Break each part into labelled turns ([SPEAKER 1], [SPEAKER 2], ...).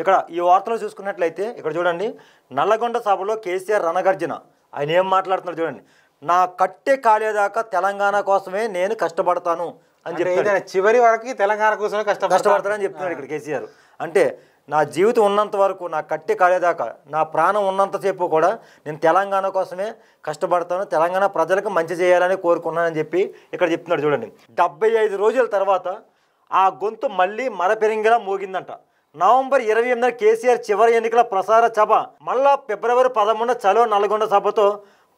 [SPEAKER 1] ఇక్కడ ఈ వార్తలో చూసుకున్నట్లయితే ఇక్కడ చూడండి నల్లగొండ సభలో కేసీఆర్ రణగర్జన ఆయన ఏం మాట్లాడుతున్నారు చూడండి నా కట్టె కాలేదాకా తెలంగాణ కోసమే నేను కష్టపడతాను అని చెప్పి చివరి వరకు తెలంగాణ కోసమే కష్టపడతాను కష్టపడతానని చెప్తున్నాడు ఇక్కడ కేసీఆర్ అంటే నా జీవితం ఉన్నంత వరకు నా కట్టె కాలేదాకా నా ప్రాణం ఉన్నంతసేపు కూడా నేను తెలంగాణ కోసమే కష్టపడతాను తెలంగాణ ప్రజలకు మంచి చేయాలని కోరుకున్నానని చెప్పి ఇక్కడ చెప్తున్నాడు చూడండి డెబ్బై ఐదు రోజుల తర్వాత ఆ గొంతు మళ్ళీ మరపెరింగిలా మోగిందంట నవంబర్ ఇరవై ఎనిమిదిన కేసీఆర్ చివరి ఎన్నికల ప్రసార సభ మళ్ళా ఫిబ్రవరి పదమూడున చలో నల్గొండ సభతో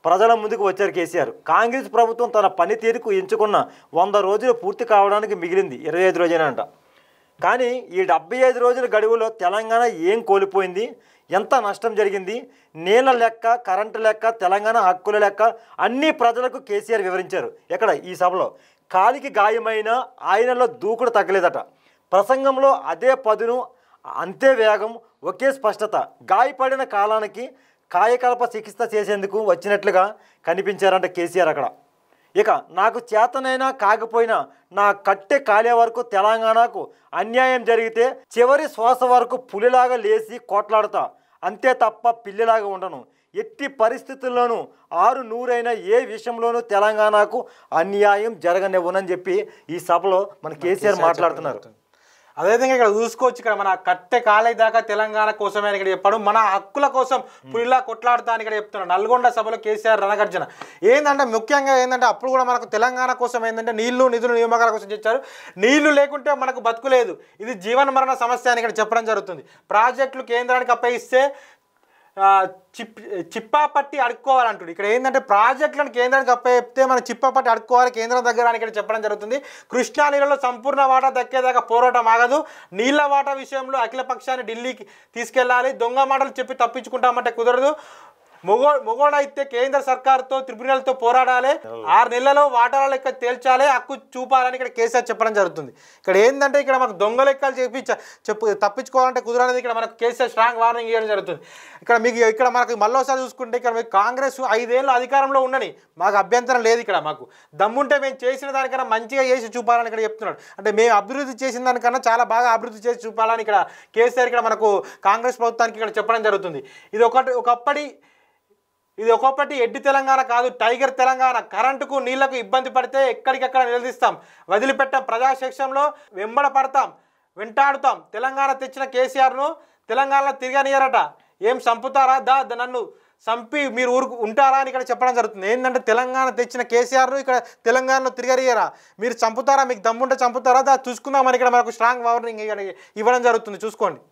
[SPEAKER 1] ప్రజల ముందుకు వచ్చారు కేసీఆర్ కాంగ్రెస్ ప్రభుత్వం తన పనితీరుకు ఎంచుకున్న వంద రోజులు పూర్తి కావడానికి మిగిలింది ఇరవై ఐదు రోజులంట కానీ ఈ డెబ్బై ఐదు రోజుల గడువులో తెలంగాణ ఏం కోల్పోయింది ఎంత నష్టం జరిగింది నీళ్ళ లెక్క కరెంటు లెక్క తెలంగాణ హక్కుల లెక్క అన్ని ప్రజలకు కేసీఆర్ వివరించారు ఎక్కడ ఈ సభలో కాలికి గాయమైన ఆయనలో దూకుడు తగ్గలేదట ప్రసంగంలో అదే పదును అంతే వేగం ఒకే స్పష్టత గాయపడిన కాలానికి కాయకల్ప చికిత్స చేసేందుకు వచ్చినట్లుగా కనిపించారంట కేసీఆర్ అక్కడ ఇక నాకు చేతనైనా కాకపోయినా నా కట్టె కాలే వరకు తెలంగాణకు అన్యాయం జరిగితే చివరి శ్వాస వరకు పులిలాగా లేచి కొట్లాడతా అంతే తప్ప పిల్లిలాగా ఉండను ఎట్టి పరిస్థితుల్లోనూ ఆరు నూరైన ఏ విషయంలోనూ తెలంగాణకు అన్యాయం జరగనివ్వనని చెప్పి
[SPEAKER 2] ఈ సభలో మన కేసీఆర్ మాట్లాడుతున్నారు అదేవిధంగా ఇక్కడ చూసుకోవచ్చు ఇక్కడ మన కట్టె కాలే దాకా తెలంగాణ కోసమే ఇక్కడ చెప్పాడు మన హక్కుల కోసం పులిలా కొట్లాడుతా అని ఇక్కడ చెప్తున్నాడు నల్గొండ సభలో కేసీఆర్ రణగర్జన ఏంటంటే ముఖ్యంగా ఏంటంటే అప్పుడు కూడా మనకు తెలంగాణ కోసం ఏంటంటే నీళ్లు నిధులు నియమకాల కోసం చేశారు నీళ్లు లేకుంటే మనకు బతుకులేదు ఇది జీవన మరణ సమస్య అని ఇక్కడ చెప్పడం జరుగుతుంది ప్రాజెక్టులు కేంద్రానికి అప్పగిస్తే చిప్ చిప్పాపట్టి అడుక్కోవాలంటుంది ఇక్కడ ఏంటంటే ప్రాజెక్టులను కేంద్రానికి అప్పచెప్తే మనం చిప్పాపట్టి అడుక్కోవాలి కేంద్రం దగ్గర అని ఇక్కడ చెప్పడం జరుగుతుంది కృష్ణా నీళ్ళలో సంపూర్ణ వాటా దక్కేదాకా పోరాటం ఆగదు నీళ్ల వాటా విషయంలో అఖిల పక్షాన్ని ఢిల్లీకి తీసుకెళ్లాలి దొంగ మాటలు చెప్పి తప్పించుకుంటామంటే కుదరదు మొగో మొగోడైతే కేంద్ర సర్కార్తో తో పోరాడాలి ఆరు నెలలో వాటాల లెక్క తేల్చాలి హక్కు చూపాలని ఇక్కడ కేసీఆర్ చెప్పడం జరుగుతుంది ఇక్కడ ఏంటంటే ఇక్కడ మనకు దొంగ లెక్కలు చెప్పి చెప్పు తప్పించుకోవాలంటే కుదరనేది ఇక్కడ మనకు కేసీఆర్ స్ట్రాంగ్ వార్నింగ్ ఇవ్వడం జరుగుతుంది ఇక్కడ మీకు ఇక్కడ మనకు మళ్ళోసారి చూసుకుంటే ఇక్కడ మీకు కాంగ్రెస్ ఐదేళ్ళు అధికారంలో ఉండని మాకు అభ్యంతరం లేదు ఇక్కడ మాకు దమ్ముంటే మేము చేసిన దానికన్నా మంచిగా చేసి చూపాలని ఇక్కడ చెప్తున్నాడు అంటే మేము అభివృద్ధి చేసిన దానికన్నా చాలా బాగా అభివృద్ధి చేసి చూపాలని ఇక్కడ కేసీఆర్ ఇక్కడ మనకు కాంగ్రెస్ ప్రభుత్వానికి ఇక్కడ చెప్పడం జరుగుతుంది ఇది ఒకటి ఒకప్పటి ఇది ఒక్కొక్కటి ఎడ్డి తెలంగాణ కాదు టైగర్ తెలంగాణ కరెంటుకు నీళ్లకు ఇబ్బంది పడితే ఎక్కడికెక్కడ నిలదీస్తాం వదిలిపెట్టాం ప్రజాశిక్షంలో వెంబడ పడతాం వెంటాడుతాం తెలంగాణ తెచ్చిన కేసీఆర్ను తెలంగాణలో తిరగనియరట ఏం చంపుతారా దా నన్ను చంపి మీరు ఊరుకు ఉంటారా అని ఇక్కడ చెప్పడం జరుగుతుంది ఏంటంటే తెలంగాణ తెచ్చిన కేసీఆర్ను ఇక్కడ తెలంగాణలో తిరగరియరా మీరు చంపుతారా మీకు దమ్ముంటే చంపుతారా దా చూసుకుందాం అని ఇక్కడ మనకు స్ట్రాంగ్ వార్నింగ్ ఇవ్వడం జరుగుతుంది చూసుకోండి